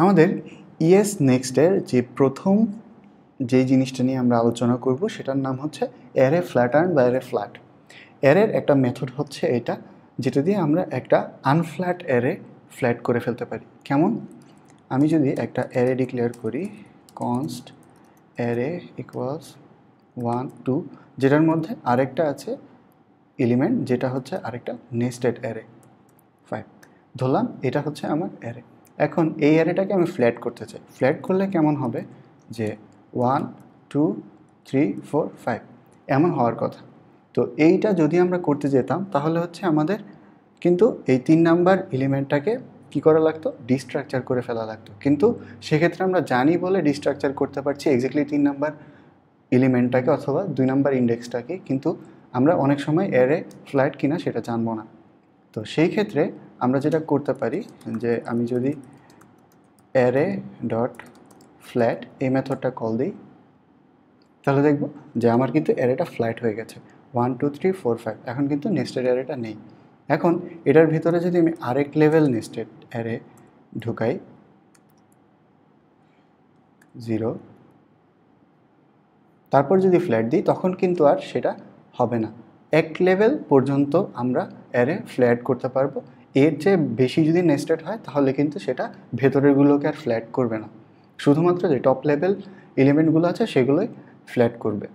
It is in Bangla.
আমাদের ইয়েস নেক্সটের যে প্রথম যে জিনিসটা নিয়ে আমরা আলোচনা করব সেটার নাম হচ্ছে ফ্ল্যাট ফ্ল্যাটার্ন বা এরে ফ্ল্যাট এরের একটা মেথড হচ্ছে এটা যেটা দিয়ে আমরা একটা আনফ্ল্যাট এরে ফ্ল্যাট করে ফেলতে পারি কেমন আমি যদি একটা অ্যারে ডিক্লেয়ার করি const array equals one two যেটার মধ্যে আরেকটা আছে এলিমেন্ট যেটা হচ্ছে আরেকটা নেস্টেড অ্যারে ফাইভ ধরলাম এটা হচ্ছে আমার অ্যারে এখন এই অ্যারেটাকে আমি ফ্ল্যাট করতে চাই ফ্ল্যাট করলে কেমন হবে যে one two three four five এমন হওয়ার কথা তো এইটা যদি আমরা করতে যেতাম তাহলে হচ্ছে আমাদের কিন্তু এই তিন নাম্বার এলিমেন্টটাকে কি করা লাগতো ডিস্ট্রাকচার করে ফেলা লাগতো কিন্তু সেক্ষেত্রে আমরা জানি বলে ডিস্ট্রাকচার করতে পারছি এক্স্যাক্টলি তিন নাম্বার এলিমেন্টটাকে অথবা দুই নাম্বার ইন্ডেক্সটাকে কিন্তু আমরা অনেক সময় অ্যারে ফ্ল্যাট কিনা সেটা জানবো না তো সেই ক্ষেত্রে আমরা যেটা করতে পারি যে আমি যদি অ্যারে ডট ফ্ল্যাট এই মেথডটা কল দিই তাহলে দেখব যে আমার কিন্তু অ্যারেটা ফ্ল্যাট হয়ে গেছে one two three four five এখন কিন্তু নেস্টেড অ্যারেটা নেই এখন এটার ভিতরে যদি আমি আরেক লেভেল নেস্টেড অ্যারে ঢুকাই জিরো তারপর যদি ফ্ল্যাট দিই তখন কিন্তু আর সেটা হবে না এক লেভেল পর্যন্ত আমরা অ্যারে ফ্ল্যাট করতে পারবো এর চেয়ে বেশি যদি নেস্টেড হয় তাহলে কিন্তু সেটা ভেতরেরগুলোকে আর ফ্ল্যাট করবে না শুধুমাত্র যে টপ লেভেল এলিমেন্টগুলো আছে সেগুলোই ফ্ল্যাট করবে